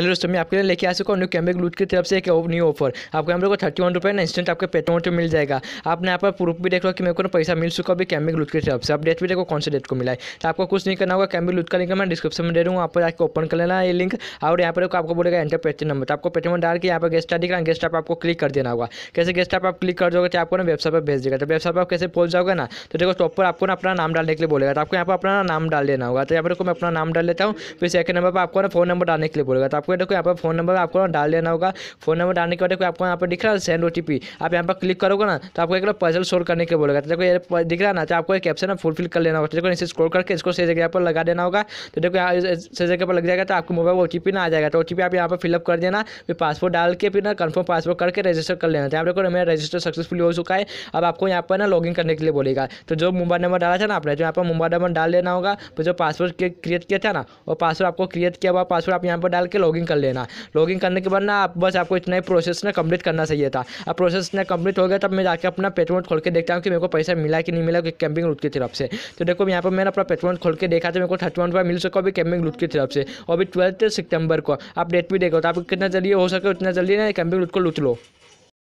hello दोस्तों मैं आपके लिए लेके आ चुका हूँ कैमरे ग्लूट की तरफ से एक न्यू ऑफर आपको हम लोग को थर्टी वन रुपये ना इंस्टेंट आपके पेट्रोल तो पे मिल जाएगा आपने यहाँ पर प्रूफ भी देख लो कि मेरे को ना पैसा मिल चुका अभी कैमरे ग्लूट की तरफ से आप डेट भी देखो कौन से डेट को मिला है तो आपको कुछ नहीं करना होगा कैमरे ग्लूट का लिंक मैं डिस्क्रिप्शन में दे हूँ आप आपको ओपन कर लेना ये लिंक और यहाँ पर आपको बोलेगा एंटर पेटी नंबर तो आपको पेट्रोल डाल के यहाँ पर गेस्ट आ रहा गेस्ट आपको क्लिक कर देना होगा कैसे गेस्ट आप क्लिक कर दोगे तो आपको ना वेबसाइट पर भेज देगा तो वेबसाइट पर आप कैसे पहुंच जाओगे ना तो देखो टॉप पर आपको ना अपना नाम डालने के लिए बोलेगा तो आपको यहाँ पर अपना नाम डाल देना होगा तो यहाँ पर मैं अपना नाम डाल लेता हूँ फिर सेकंड नंबर पर आपको ना फोन नंबर डालने के लिए बोलेगा तो आपको तो कैलकुलेटर यहाँ पर फोन नंबर आपको डाल देना होगा फोन नंबर डालने के बाद आपको यहाँ पर दिख रहा है सेंड ओ आप यहाँ पर क्लिक करोगे ना तो आपको एक पजल शोर करने के बोलेगा तो देखो दिख रहा है ना तो आपको एक कैप्शन फुलफिल कर लेना होगा तो देखो इसे स्क्रोल करके इसको सही जगह पर लगा देना होगा तो देखो यहाँ सही जगह पर लग जाएगा तो आपको मोबाइल ओ ना आ जाएगा तो ओ आप यहाँ पर फिलअप कर देना फिर पासपोर्ट डाल के फिर ना कन्फर्म पासपोर्ट करके रजिस्टर कर लेना तो आप देखो मेरा रजिस्टर सक्सेसफुल हो चुका है अब आपको यहाँ पर ना लॉगिन करने के लिए बोलेगा तो जो मोबाइल नंबर डाला था ना आपने तो यहाँ पर मोबाइल नंबर डाल देना होगा फिर जो पासवर्ड क्रिएट किया था ना वो पासवर्ड आपको क्रिएट किया हुआ पासवर्ड आप यहाँ पर डाल के लॉग लॉगिन कर लेना लॉगिन करने के बाद ना आप बस आपको इतना ही प्रोसेस ना कंप्लीट करना चाहिए था अब प्रोसेस ना कंप्लीट हो गया तब मैं जाकर अपना पेटमेंट खोल के देखता हूँ कि मेरे को पैसा मिला कि नहीं मिला कैंपिंग लूट की तरफ से तो देखो यहाँ पर मैंने अपना पेटमेंट खोल के देखा तो मेरे को थर्टी वन मिल सको अभी कैंपिंग लूट की तरफ से अभी ट्वेल्थ सितंबर को आप डेट भी देखो तो आप कितना जल्दी हो सके उतना जल्दी ना कैंपिंग लूट को लूट लो